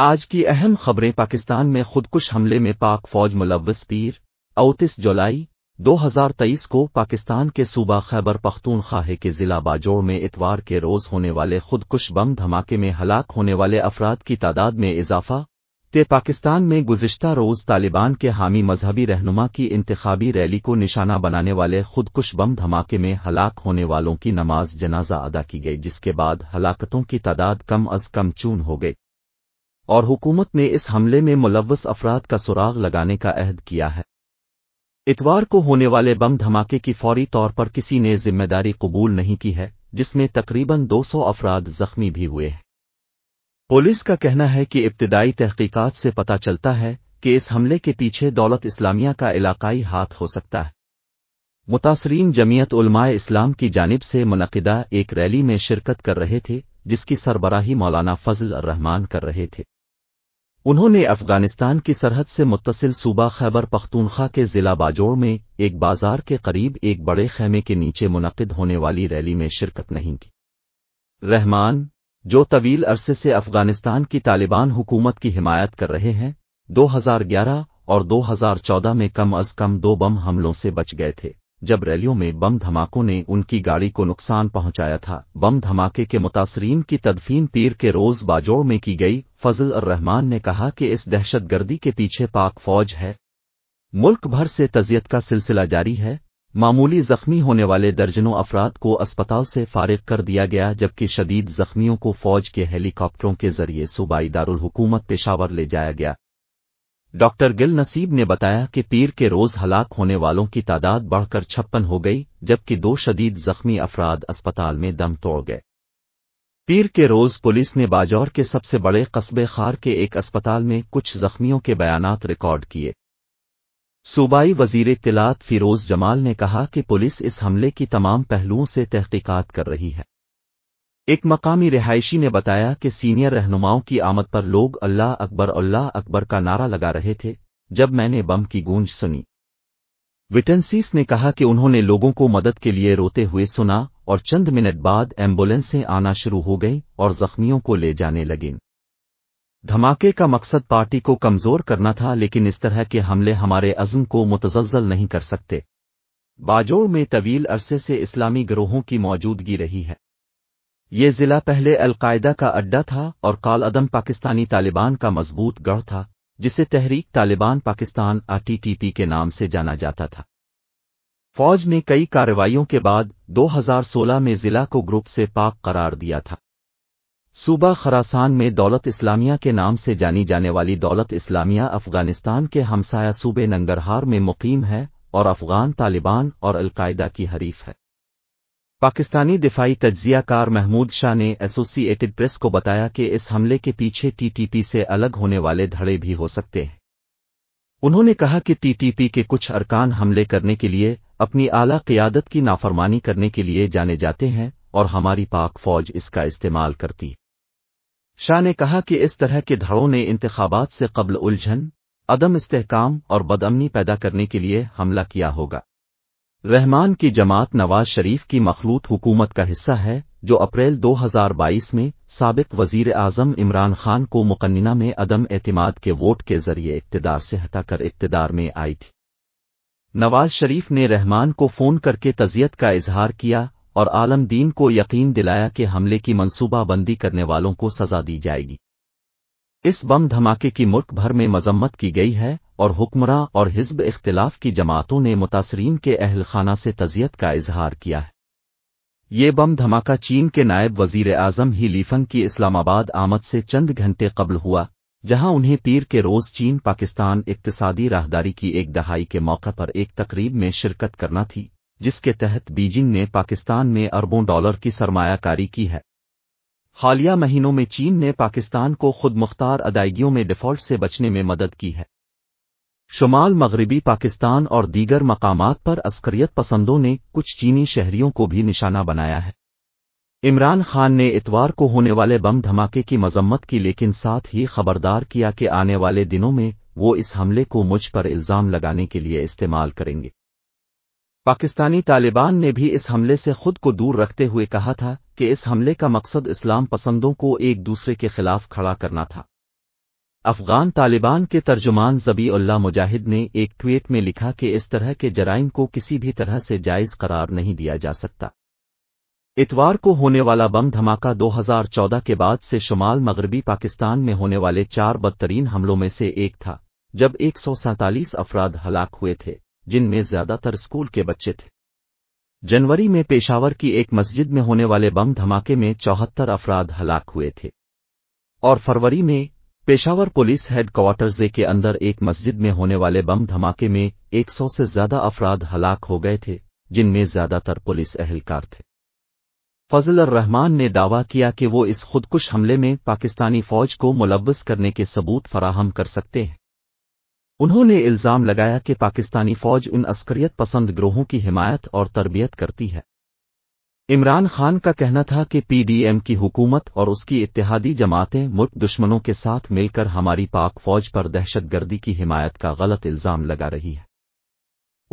आज की अहम खबरें पाकिस्तान में खुदकुश हमले में पाक फौज मुलवस पीर अवतीस जुलाई 2023 को पाकिस्तान के सूबा खैबर पख्तूनख्वाहे के ज़िला बाजोड़ में इतवार के रोज़ होने वाले खुदकुश बम धमाके में हलाक होने वाले अफराद की तादाद में इजाफा ते पाकिस्तान में गुजशत रोज़ तालिबान के हामी मजहबी रहनुमा की इंतबी रैली को निशाना बनाने वाले खुदकुश बम धमाके में हलाक होने वालों की नमाज जनाजा अदा की गई जिसके बाद हलाकतों की तादाद कम अज कम चून हो गई और हुकूमत ने इस हमले में मुलवस अफराद का सुराग लगाने का अहद किया है इतवार को होने वाले बम धमाके की फौरी तौर पर किसी ने जिम्मेदारी कबूल नहीं की है जिसमें तकरीबन 200 अफराद जख्मी भी हुए हैं पुलिस का कहना है कि इब्तदाई तहकीकत से पता चलता है कि इस हमले के पीछे दौलत इस्लामिया का इलाकाई हाथ हो सकता है मुतासरीन जमीयत उलमाए इस्लाम की जानब से मनदा एक रैली में शिरकत कर रहे थे जिसकी सरबराही मौलाना फजल रहमान कर रहे थे उन्होंने अफगानिस्तान की सरहद से मुतसिल सूबा खैबर पख्तूनख्वा के जिला बाजोड़ में एक बाजार के करीब एक बड़े खैमे के नीचे मुनद होने वाली रैली में शिरकत नहीं की रहमान जो तवील अरसे से अफगानिस्तान की तालिबान हुकूमत की हिमायत कर रहे हैं 2011 और 2014 में कम अज कम दो बम हमलों से बच गए थे जब रैलियों में बम धमाकों ने उनकी गाड़ी को नुकसान पहुंचाया था बम धमाके के मुतासरीन की तदफीन पीर के रोज बाजोड़ में की गई फजल और रहमान ने कहा कि इस दहशतगर्दी के पीछे पाक फौज है मुल्क भर से तजियत का सिलसिला जारी है मामूली जख्मी होने वाले दर्जनों अफराद को अस्पताल से फारिग कर दिया गया जबकि शदीद जख्मियों को फौज के हेलीकॉप्टरों के जरिए सूबाई दारुलहुकूमत पेशावर ले जाया गया डॉक्टर गिल नसीब ने बताया कि पीर के रोज हलाक होने वालों की तादाद बढ़कर छप्पन हो गई जबकि दो शदीद जख्मी अफराद अस्पताल में दम तोड़ गए पीर के रोज पुलिस ने बाजौर के सबसे बड़े कस्बे खार के एक अस्पताल में कुछ जख्मियों के बयानात रिकॉर्ड किए सूबाई वजीर तिलात फिरोज जमाल ने कहा कि पुलिस इस हमले की तमाम पहलुओं से तहकीकात कर रही है एक मकामी रिहायशी ने बताया कि सीनियर रहनुमाओं की आमद पर लोग अल्लाह अकबर अल्लाह अकबर का नारा लगा रहे थे जब मैंने बम की गूंज सुनी विटनसीस ने कहा कि उन्होंने लोगों को मदद के लिए रोते हुए सुना और चंद मिनट बाद एम्बुलेंसें आना शुरू हो गईं और जख्मियों को ले जाने लगीं धमाके का मकसद पार्टी को कमजोर करना था लेकिन इस तरह के हमले हमारे अज़म को मुतजलजल नहीं कर सकते बाजोड़ में तवील अरसे से इस्लामी ग्रोहों की मौजूदगी रही है ये जिला पहले अलकायदा का अड्डा था और काल अदम पाकिस्तानी तालिबान का मजबूत गढ़ था जिसे तहरीक तालिबान पाकिस्तान आरटीटीपी के नाम से जाना जाता था फौज ने कई कार्रवाइयों के बाद 2016 में जिला को ग्रुप से पाक करार दिया था सूबा खरासान में दौलत इस्लामिया के नाम से जानी जाने वाली दौलत इस्लामिया अफगानिस्तान के हमसाया सूबे नंगरहार में मुकीम है और अफगान तालिबान और अलकायदा की हरीफ है पाकिस्तानी दिफाई तजिया कार महमूद शाह ने एसोसिएटेड प्रेस को बताया कि इस हमले के पीछे टीटीपी से अलग होने वाले धड़े भी हो सकते हैं उन्होंने कहा कि टीटीपी के कुछ अरकान हमले करने के लिए अपनी आला क्यादत की नाफरमानी करने के लिए जाने जाते हैं और हमारी पाक फौज इसका इस्तेमाल करती शाह ने कहा कि इस तरह के धड़ों ने इंतबात से कबल उलझन अदम इस्तेकाम और बदअमनी पैदा करने के लिए हमला किया होगा रहमान की जमात नवाज शरीफ की मखलूत हुकूमत का हिस्सा है जो अप्रैल 2022 में सबक वजीर आजम इमरान खान को मुकन्ना में अदम एतमाद के वोट के जरिए इकतदार से हटाकर इकतदार में आई थी नवाज शरीफ ने रहमान को फ़ोन करके तजियत का इजहार किया और आलमदीन को यकीन दिलाया कि हमले की मनसूबाबंदी करने वालों को सजा दी जाएगी इस बम धमाके की मुल्क भर में मजम्मत की गई है और हुक्मरां और हिजब इख्तिलाफ की जमातों ने मुतासरीन के अहलखाना से तजियत का इजहार किया है ये बम धमाका चीन के नायब वजीर आजम ही लीफंग की इस्लामाबाद आमद से चंद घंटे कबल हुआ जहां उन्हें पीर के रोज चीन पाकिस्तान इकतसादी राहदारी की एक दहाई के मौके पर एक तकरीब में शिरकत करना थी जिसके तहत बीजिंग ने पाकिस्तान में अरबों डॉलर की सरमायाकारी की है हालिया महीनों में चीन ने पाकिस्तान को खुद मुख्तार अदायगियों में डिफॉल्ट से बचने में मदद की है शुमाल मगरबी पाकिस्तान और दीगर मकामा पर अस्करियत पसंदों ने कुछ चीनी शहरियों को भी निशाना बनाया है इमरान खान ने इतवार को होने वाले बम धमाके की मजम्मत की लेकिन साथ ही खबरदार किया कि आने वाले दिनों में वो इस हमले को मुझ पर इल्ज़ाम लगाने के लिए इस्तेमाल करेंगे पाकिस्तानी तालिबान ने भी इस हमले से खुद को दूर रखते हुए कहा था कि इस हमले का मकसद इस्लाम पसंदों को एक दूसरे के खिलाफ खड़ा करना था अफगान तालिबान के तर्जुमान जबीउल्ला मुजाहिद ने एक ट्वीट में लिखा कि इस तरह के जराइम को किसी भी तरह से जायज़ करार नहीं दिया जा सकता इतवार को होने वाला बम धमाका 2014 के बाद से शुमाल मगरबी पाकिस्तान में होने वाले चार बदतरीन हमलों में से एक था जब एक अफराद हलाक हुए थे जिनमें ज्यादातर स्कूल के बच्चे थे जनवरी में पेशावर की एक मस्जिद में होने वाले बम धमाके में चौहत्तर अफराद हलाक हुए थे और फरवरी में पेशावर पुलिस हेडक्वार्टर्स के अंदर एक मस्जिद में होने वाले बम धमाके में 100 से ज्यादा अफराद हलाक हो गए थे जिनमें ज्यादातर पुलिस अहलकार थे फजल रहमान ने दावा किया कि वो इस खुदकुश हमले में पाकिस्तानी फौज को मुलवस करने के सबूत फराहम कर सकते हैं उन्होंने इल्ज़ाम लगाया कि पाकिस्तानी फौज उन अस्करियत पसंद ग्रोहों की हिमायत और तरबियत करती है इमरान खान का कहना था कि पीडीएम की हुकूमत और उसकी इतिहादी जमातें मुल्क दुश्मनों के साथ मिलकर हमारी पाक फौज पर दहशतगर्दी की हिमायत का गलत इल्ज़ाम लगा रही है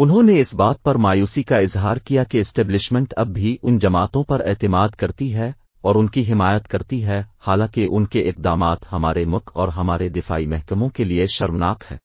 उन्होंने इस बात पर मायूसी का इजहार किया कि एस्टेब्लिशमेंट अब भी उन जमातों पर एतमाद करती है और उनकी हिमायत करती है हालांकि उनके इकदाम हमारे मुल्क और हमारे दिफाई महकमों के लिए शर्मनाक है